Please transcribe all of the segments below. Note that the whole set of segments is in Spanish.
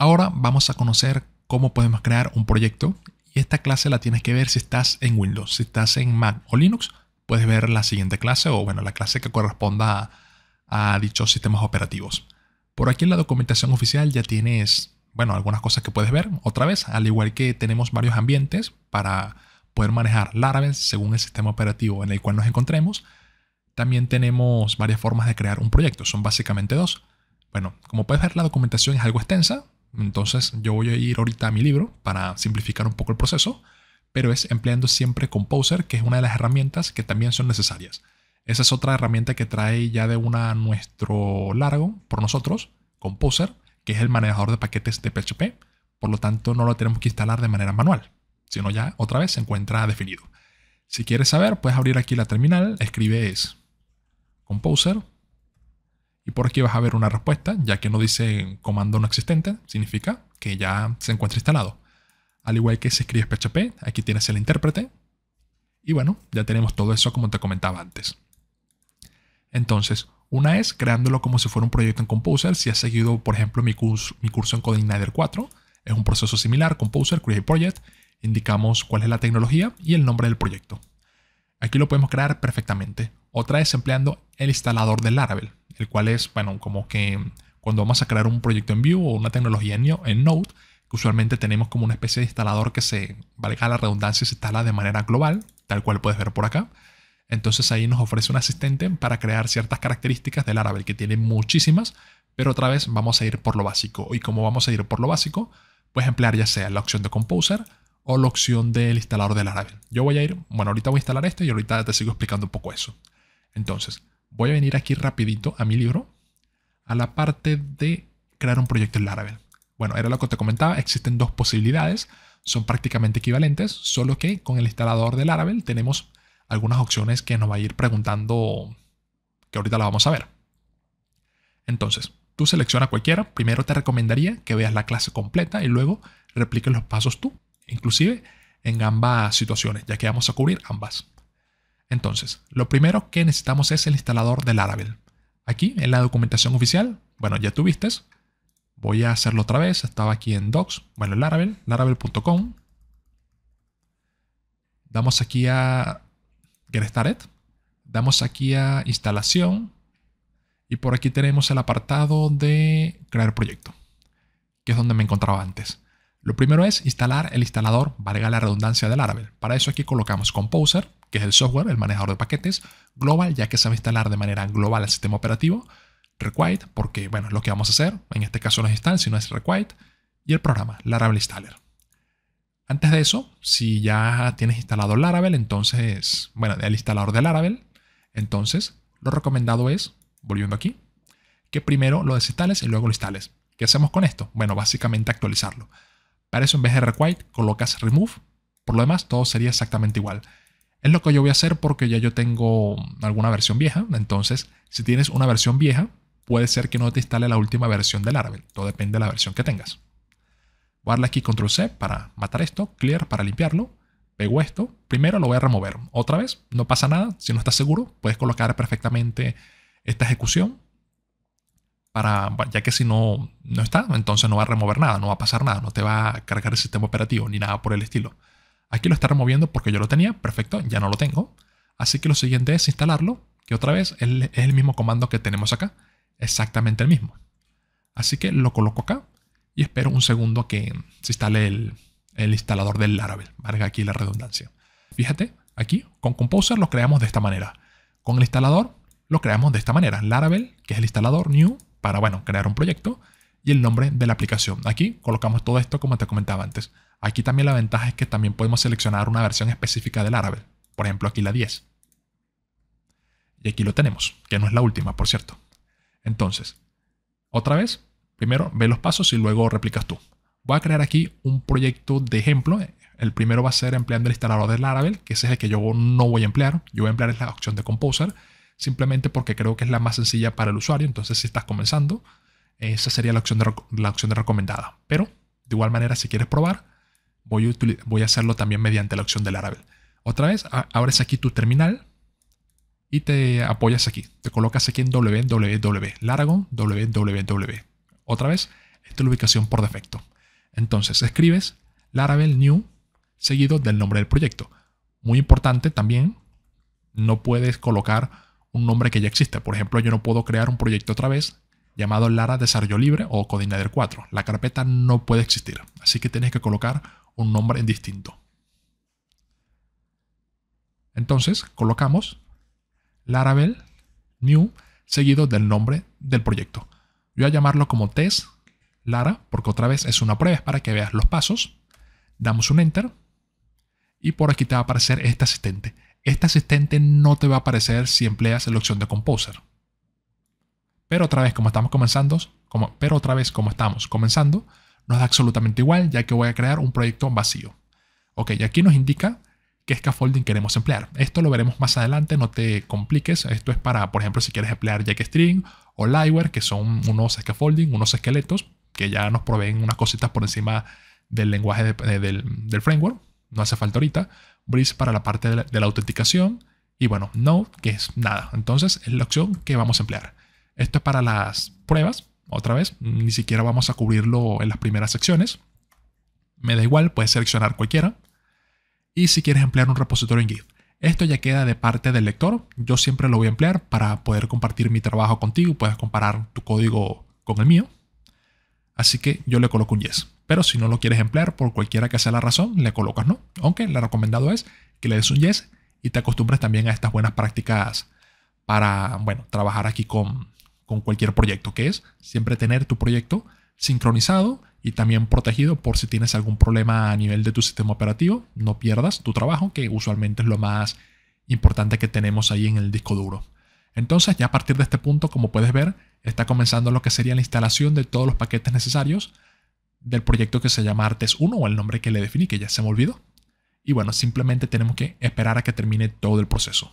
Ahora vamos a conocer cómo podemos crear un proyecto y esta clase la tienes que ver si estás en Windows, si estás en Mac o Linux, puedes ver la siguiente clase o bueno, la clase que corresponda a, dichos sistemas operativos. Por aquí en la documentación oficial ya tienes, bueno, algunas cosas que puedes ver otra vez, al igual que tenemos varios ambientes para poder manejar Laravel según el sistema operativo en el cual nos encontremos. También tenemos varias formas de crear un proyecto, son básicamente dos. Bueno, como puedes ver la documentación es algo extensa, entonces yo voy a ir ahorita a mi libro para simplificar un poco el proceso, pero es empleando siempre Composer, que es una de las herramientas que también son necesarias. Esa es otra herramienta que trae ya de una nuestro largo por nosotros, Composer, que es el manejador de paquetes de PHP. Por lo tanto, no lo tenemos que instalar de manera manual, sino ya otra vez se encuentra definido. Si quieres saber, puedes abrir aquí la terminal, escribes Composer y por aquí vas a ver una respuesta, ya que no dice comando no existente, significa que ya se encuentra instalado. Al igual que si escribes PHP, aquí tienes el intérprete. Y bueno, ya tenemos todo eso como te comentaba antes. Entonces, una es creándolo como si fuera un proyecto en Composer. Si has seguido, por ejemplo, mi curso, mi curso en 4, es un proceso similar, Composer, Create Project, indicamos cuál es la tecnología y el nombre del proyecto. Aquí lo podemos crear perfectamente. Otra es empleando el instalador de Laravel, el cual es, bueno, como que cuando vamos a crear un proyecto en Vue o una tecnología en, Node, que usualmente tenemos como una especie de instalador que se, valga la redundancia, se instala de manera global, tal cual puedes ver por acá. Entonces ahí nos ofrece un asistente para crear ciertas características del Laravel, que tiene muchísimas, pero otra vez vamos a ir por lo básico. Y como vamos a ir por lo básico, puedes emplear ya sea la opción de Composer o la opción del instalador de Laravel. Yo voy a ir, bueno, ahorita voy a instalar esto y ahorita te sigo explicando un poco eso. Entonces, voy a venir aquí rapidito a mi libro, a la parte de crear un proyecto en Laravel. Bueno, era lo que te comentaba, existen dos posibilidades, son prácticamente equivalentes, solo que con el instalador de Laravel tenemos algunas opciones que nos va a ir preguntando, que ahorita la vamos a ver. Entonces, tú selecciona cualquiera, primero te recomendaría que veas la clase completa y luego repliques los pasos tú, inclusive en ambas situaciones, ya que vamos a cubrir ambas. Entonces, lo primero que necesitamos es el instalador de Laravel. Aquí, en la documentación oficial, bueno, ya tuviste. Voy a hacerlo otra vez. Estaba aquí en Docs. Bueno, Laravel, laravel.com. Damos aquí a Get Started. Damos aquí a Instalación. Y por aquí tenemos el apartado de Crear Proyecto, que es donde me encontraba antes. Lo primero es instalar el instalador, valga la redundancia de Laravel. Para eso aquí colocamos Composer, que es el software, el manejador de paquetes, Global, ya que sabe instalar de manera global el sistema operativo, Required, porque bueno, es lo que vamos a hacer, en este caso no es install, sino es Required, y el programa, Laravel Installer. Antes de eso, si ya tienes instalado Laravel, entonces, bueno, el instalador de Laravel, entonces lo recomendado es, volviendo aquí, que primero lo desinstales y luego lo instales. ¿Qué hacemos con esto? Bueno, básicamente actualizarlo. Para eso en vez de requite colocas remove. Por lo demás todo sería exactamente igual. Es lo que yo voy a hacer porque ya yo tengo alguna versión vieja. Entonces si tienes una versión vieja puede ser que no te instale la última versión del Laravel. Todo depende de la versión que tengas. Voy aquí control C para matar esto, clear para limpiarlo. Pego esto, primero lo voy a remover. Otra vez, no pasa nada, si no estás seguro, puedes colocar perfectamente esta ejecución ya que si no, no está, entonces no va a remover nada, no va a pasar nada, no te va a cargar el sistema operativo ni nada por el estilo. Aquí lo está removiendo porque yo lo tenía, perfecto, ya no lo tengo. Así que lo siguiente es instalarlo, que otra vez es el mismo comando que tenemos acá, exactamente el mismo. Así que lo coloco acá y espero un segundo que se instale el, el instalador del Laravel, valga aquí la redundancia. Fíjate, aquí con Composer lo creamos de esta manera. Con el instalador lo creamos de esta manera. Laravel, que es el instalador, new, para, bueno, crear un proyecto y el nombre de la aplicación. Aquí colocamos todo esto como te comentaba antes. Aquí también la ventaja es que también podemos seleccionar una versión específica del árabe Por ejemplo, aquí la 10. Y aquí lo tenemos, que no es la última, por cierto. Entonces, otra vez, primero ve los pasos y luego replicas tú. Voy a crear aquí un proyecto de ejemplo. El primero va a ser empleando el instalador del Laravel, que ese es el que yo no voy a emplear. Yo voy a emplear la opción de Composer simplemente porque creo que es la más sencilla para el usuario. Entonces, si estás comenzando, esa sería la opción la opción recomendada. Pero, de igual manera, si quieres probar, voy a, voy a hacerlo también mediante la opción de Laravel. Otra vez, abres aquí tu terminal y te apoyas aquí. Te colocas aquí en www, largo, www. Otra vez, esta es la ubicación por defecto. Entonces, escribes Laravel New seguido del nombre del proyecto. Muy importante también, no puedes colocar un nombre que ya existe. Por ejemplo, yo no puedo crear un proyecto otra vez llamado Lara Desarrollo Libre o Codinader 4. La carpeta no puede existir, así que tienes que colocar un nombre distinto. Entonces, colocamos Laravel new seguido del nombre del proyecto. Yo voy a llamarlo como test Lara porque otra vez es una prueba para que veas los pasos. Damos un enter y por aquí te va a aparecer este asistente. Este asistente no te va a aparecer si empleas la opción de Composer. Pero otra vez, como estamos comenzando, pero otra vez, como estamos comenzando, nos da absolutamente igual, ya que voy a crear un proyecto vacío. Ok, y aquí nos indica qué scaffolding queremos emplear. Esto lo veremos más adelante, no te compliques. Esto es para, por ejemplo, si quieres emplear Jackstring o Liveware, que son unos scaffolding, unos esqueletos, que ya nos proveen unas cositas por encima del lenguaje del, del framework. No hace falta ahorita. Bridge para la parte de la, autenticación y bueno, Node, que es nada. Entonces es la opción que vamos a emplear. Esto es para las pruebas, otra vez, ni siquiera vamos a cubrirlo en las primeras secciones. Me da igual, puedes seleccionar cualquiera. Y si quieres emplear un repositorio en Git, esto ya queda de parte del lector. Yo siempre lo voy a emplear para poder compartir mi trabajo contigo, puedes comparar tu código con el mío. Así que yo le coloco un yes. Pero si no lo quieres emplear por cualquiera que sea la razón, le colocas no. Aunque lo recomendado es que le des un yes y te acostumbres también a estas buenas prácticas para, bueno, trabajar aquí con, con cualquier proyecto, que es siempre tener tu proyecto sincronizado y también protegido por si tienes algún problema a nivel de tu sistema operativo, no pierdas tu trabajo, que usualmente es lo más importante que tenemos ahí en el disco duro. Entonces, ya a partir de este punto, como puedes ver, está comenzando lo que sería la instalación de todos los paquetes necesarios del proyecto que se llama Artes 1 o el nombre que le definí, que ya se me olvidó. Y bueno, simplemente tenemos que esperar a que termine todo el proceso.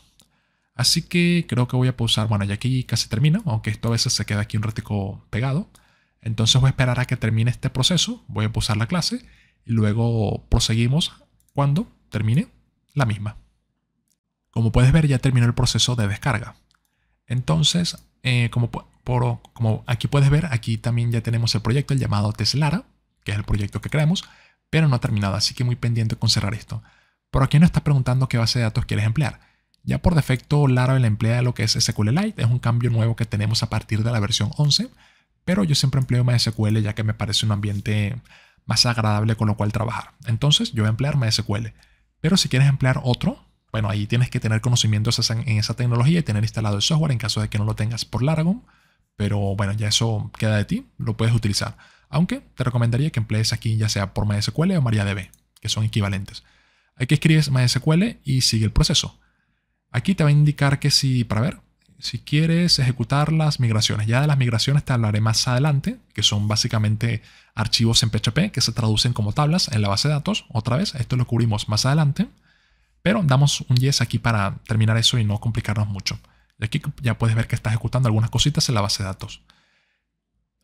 Así que creo que voy a pausar. Bueno, ya aquí casi termina. aunque esto a veces se queda aquí un ratico pegado. Entonces voy a esperar a que termine este proceso. Voy a pausar la clase y luego proseguimos cuando termine la misma. Como puedes ver, ya terminó el proceso de descarga. Entonces, eh, como, por, como aquí puedes ver, aquí también ya tenemos el proyecto, llamado Teslara que es el proyecto que creamos, pero no ha terminado, así que muy pendiente con cerrar esto. Por aquí nos está preguntando qué base de datos quieres emplear. Ya por defecto Laravel emplea lo que es SQLite, es un cambio nuevo que tenemos a partir de la versión 11, pero yo siempre empleo MySQL ya que me parece un ambiente más agradable con lo cual trabajar. Entonces yo voy a emplear MySQL. Pero si quieres emplear otro, bueno, ahí tienes que tener conocimientos en esa tecnología y tener instalado el software en caso de que no lo tengas por Laragon, pero bueno, ya eso queda de ti, lo puedes utilizar aunque te recomendaría que emplees aquí ya sea por MySQL o MariaDB, que son equivalentes. Aquí escribes MySQL y sigue el proceso. Aquí te va a indicar que si, para ver, si quieres ejecutar las migraciones. Ya de las migraciones te hablaré más adelante, que son básicamente archivos en PHP que se traducen como tablas en la base de datos. Otra vez, esto lo cubrimos más adelante, pero damos un yes aquí para terminar eso y no complicarnos mucho. de aquí ya puedes ver que está ejecutando algunas cositas en la base de datos.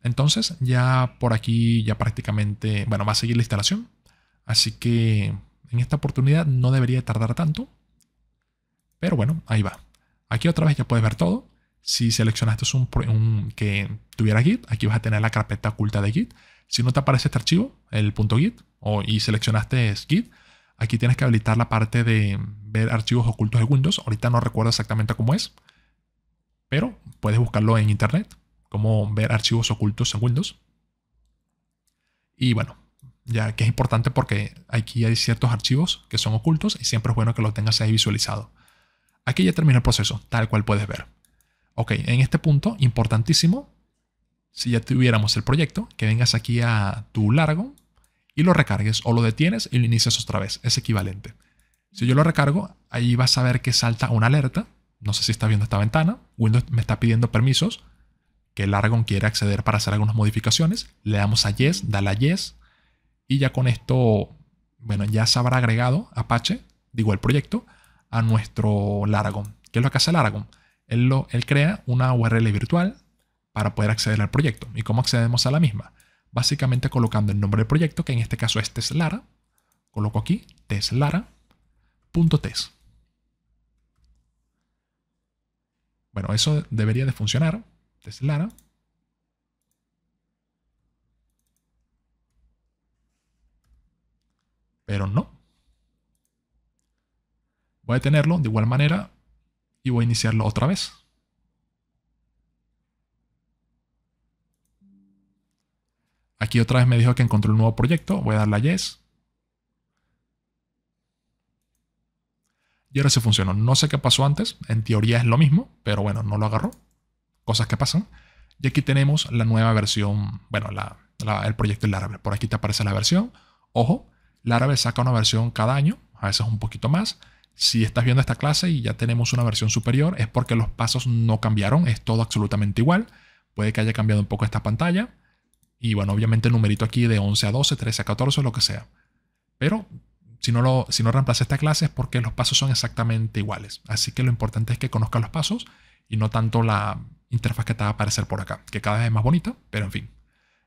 Entonces ya por aquí ya prácticamente, bueno, va a seguir la instalación. Así que en esta oportunidad no debería tardar tanto. Pero bueno, ahí va. Aquí otra vez ya puedes ver todo. Si seleccionaste un, que tuviera Git, aquí vas a tener la carpeta oculta de Git. Si no te aparece este archivo, el .git, o, y seleccionaste Git, aquí tienes que habilitar la parte de ver archivos ocultos de Windows. Ahorita no recuerdo exactamente cómo es, pero puedes buscarlo en internet cómo ver archivos ocultos en Windows. Y bueno, ya que es importante porque aquí hay ciertos archivos que son ocultos y siempre es bueno que los tengas ahí visualizado. Aquí ya termina el proceso, tal cual puedes ver. Ok, en este punto, importantísimo, si ya tuviéramos el proyecto, que vengas aquí a tu largo y lo recargues o lo detienes y lo inicias otra vez, es equivalente. Si yo lo recargo, ahí vas a ver que salta una alerta, no sé si está viendo esta ventana, Windows me está pidiendo permisos, que Largon quiere acceder para hacer algunas modificaciones. Le damos a Yes, dale a Yes. Y ya con esto, bueno, ya se habrá agregado Apache, digo el proyecto, a nuestro Largon. ¿Qué es lo que hace Largon? Él, lo, él crea una URL virtual para poder acceder al proyecto. ¿Y cómo accedemos a la misma? Básicamente colocando el nombre del proyecto, que en este caso es Teslara. Coloco aquí teslara.tes. Bueno, eso debería de funcionar. Lara. Pero no. Voy a detenerlo de igual manera y voy a iniciarlo otra vez. Aquí otra vez me dijo que encontró un nuevo proyecto. Voy a darle a yes. Y ahora se funcionó. No sé qué pasó antes. En teoría es lo mismo, pero bueno, no lo agarró cosas que pasan. Y aquí tenemos la nueva versión, bueno, el proyecto en Laravel. Por aquí te aparece la versión. Ojo, Laravel saca una versión cada año, a veces un poquito más. Si estás viendo esta clase y ya tenemos una versión superior, es porque los pasos no cambiaron, es todo absolutamente igual. Puede que haya cambiado un poco esta pantalla. Y bueno, obviamente el numerito aquí de 11 a 12, 13 a 14, lo que sea. Pero si no, lo, si no reemplazas esta clase es porque los pasos son exactamente iguales. Así que lo importante es que conozcas los pasos y no tanto la, interfaz que te va a aparecer por acá, que cada vez es más bonita, pero en fin.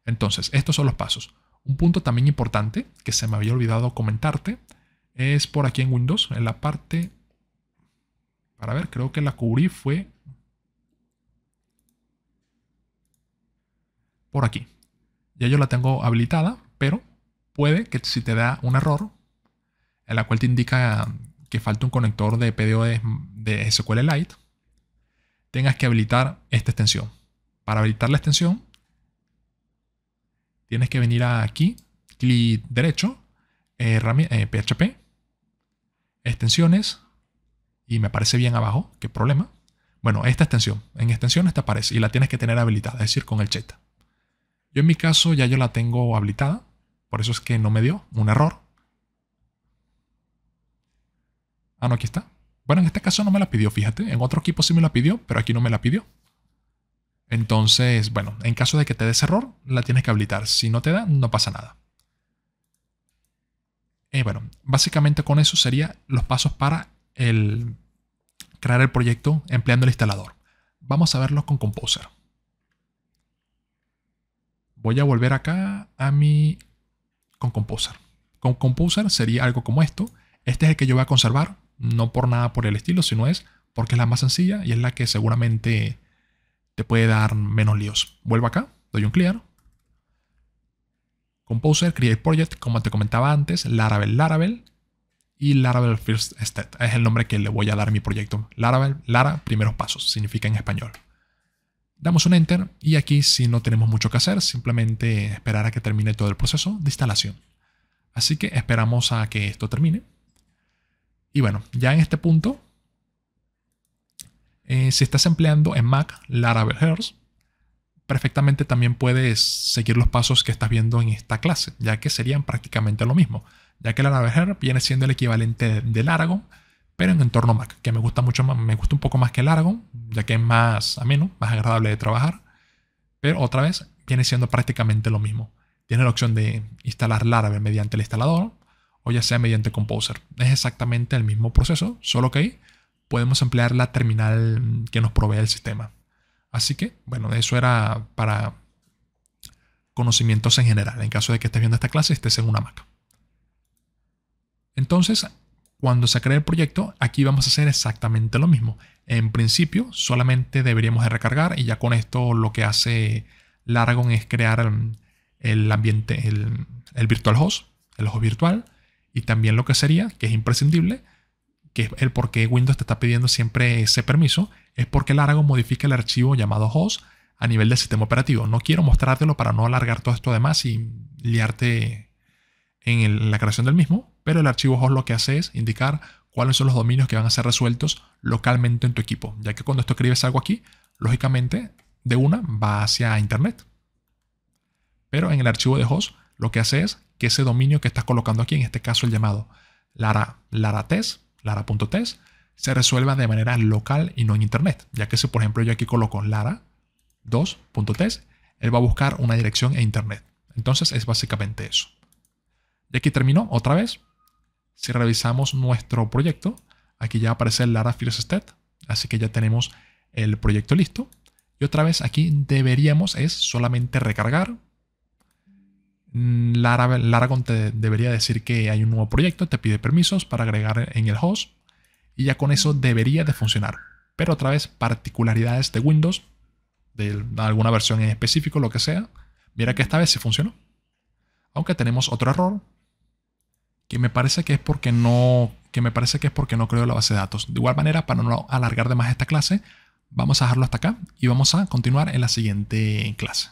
Entonces, estos son los pasos. Un punto también importante que se me había olvidado comentarte es por aquí en Windows, en la parte... Para ver, creo que la cubrí fue... Por aquí. Ya yo la tengo habilitada, pero puede que si te da un error, en la cual te indica que falta un conector de PDO de SQLite, tengas que habilitar esta extensión. Para habilitar la extensión, tienes que venir aquí, clic derecho, PHP, eh, eh, extensiones, y me aparece bien abajo, qué problema. Bueno, esta extensión, en extensiones te aparece y la tienes que tener habilitada, es decir, con el cheta. Yo en mi caso ya yo la tengo habilitada, por eso es que no me dio un error. Ah, no, aquí está. Bueno, en este caso no me la pidió, fíjate. En otro equipo sí me la pidió, pero aquí no me la pidió. Entonces, bueno, en caso de que te des error, la tienes que habilitar. Si no te da, no pasa nada. Y eh, bueno, básicamente con eso serían los pasos para el crear el proyecto empleando el instalador. Vamos a verlos con Composer. Voy a volver acá a mi con Composer. Con Composer sería algo como esto. Este es el que yo voy a conservar no por nada por el estilo, sino es porque es la más sencilla y es la que seguramente te puede dar menos líos. Vuelvo acá, doy un clear. Composer, Create Project, como te comentaba antes, Laravel, Laravel y Laravel First Step. Es el nombre que le voy a dar a mi proyecto. Laravel, Lara, primeros pasos, significa en español. Damos un Enter y aquí si no tenemos mucho que hacer, simplemente esperar a que termine todo el proceso de instalación. Así que esperamos a que esto termine. Y bueno, ya en este punto, eh, si estás empleando en Mac Laravel Hearts, perfectamente también puedes seguir los pasos que estás viendo en esta clase, ya que serían prácticamente lo mismo, ya que Laravel Hearts viene siendo el equivalente de Largo, pero en entorno Mac, que me gusta mucho más, me gusta un poco más que Largo, ya que es más ameno, más agradable de trabajar, pero otra vez viene siendo prácticamente lo mismo. Tiene la opción de instalar Laravel mediante el instalador, o ya sea mediante Composer. Es exactamente el mismo proceso, solo que ahí podemos emplear la terminal que nos provee el sistema. Así que, bueno, eso era para conocimientos en general, en caso de que estés viendo esta clase y estés en una Mac. Entonces, cuando se cree el proyecto, aquí vamos a hacer exactamente lo mismo. En principio, solamente deberíamos de recargar y ya con esto lo que hace Largon es crear el ambiente, el, el virtual host, el host virtual, y también lo que sería, que es imprescindible, que es el por qué Windows te está pidiendo siempre ese permiso, es porque el Largo modifica el archivo llamado host a nivel del sistema operativo. No quiero mostrártelo para no alargar todo esto además y liarte en, en la creación del mismo, pero el archivo host lo que hace es indicar cuáles son los dominios que van a ser resueltos localmente en tu equipo, ya que cuando tú escribes algo aquí, lógicamente de una va hacia Internet. Pero en el archivo de host lo que hace es que ese dominio que estás colocando aquí, en este caso el llamado Lara, test, Lara.test, se resuelva de manera local y no en Internet. Ya que si, por ejemplo, yo aquí coloco Lara2.test, él va a buscar una dirección en Internet. Entonces es básicamente eso. Y aquí terminó otra vez. Si revisamos nuestro proyecto, aquí ya aparece el Lara First así que ya tenemos el proyecto listo. Y otra vez aquí deberíamos es solamente recargar, Mm, Lara, Lara te debería decir que hay un nuevo proyecto, te pide permisos para agregar en el host y ya con eso debería de funcionar. Pero otra vez, particularidades de Windows, de alguna versión en específico, lo que sea. Mira que esta vez sí funcionó. Aunque tenemos otro error, que me parece que es porque no, que me parece que es porque no creo la base de datos. De igual manera, para no alargar de más esta clase, vamos a dejarlo hasta acá y vamos a continuar en la siguiente clase.